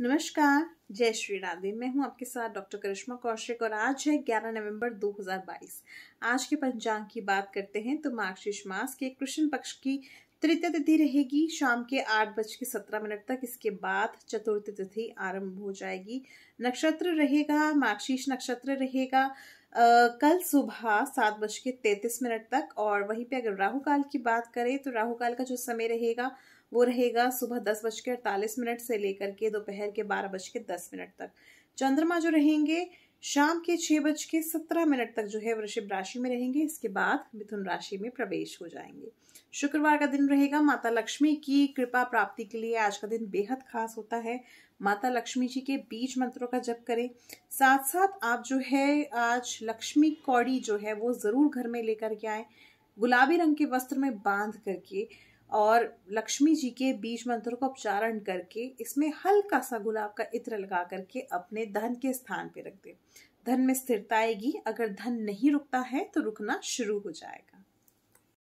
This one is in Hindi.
नमस्कार जय श्री राधे मैं हूं आपके साथ डॉक्टर करिश्मा कौशिक और आज है 11 नवंबर 2022 आज के पंचांग की बात करते हैं तो मार्गशीर्ष मास के कृष्ण पक्ष की तृतीय तिथि रहेगी शाम के आठ बज के सत्रह मिनट तक इसके बाद चतुर्थी तिथि आरंभ हो जाएगी नक्षत्र रहेगा माक्षीष नक्षत्र रहेगा कल सुबह सात बज के तैंतीस मिनट तक और वहीं पे अगर राहु काल की बात करें तो राहु काल का जो समय रहेगा वो रहेगा सुबह दस बज के अड़तालीस मिनट से लेकर के दोपहर के बारह बज के दस मिनट तक चंद्रमा जो रहेंगे शाम के छह बज के सत्रह मिनट तक जो है वृषभ राशि में रहेंगे इसके बाद मिथुन राशि में प्रवेश हो जाएंगे शुक्रवार का दिन रहेगा माता लक्ष्मी की कृपा प्राप्ति के लिए आज का दिन बेहद खास होता है माता लक्ष्मी जी के बीज मंत्रों का जप करें साथ साथ आप जो है आज लक्ष्मी कौड़ी जो है वो ज़रूर घर में लेकर के आए गुलाबी रंग के वस्त्र में बांध करके और लक्ष्मी जी के बीज मंत्र का उच्चारण करके इसमें हल्का सा गुलाब का इत्र लगा करके अपने धन के स्थान पे रख दे धन में स्थिरता आएगी अगर धन नहीं रुकता है तो रुकना शुरू हो जाएगा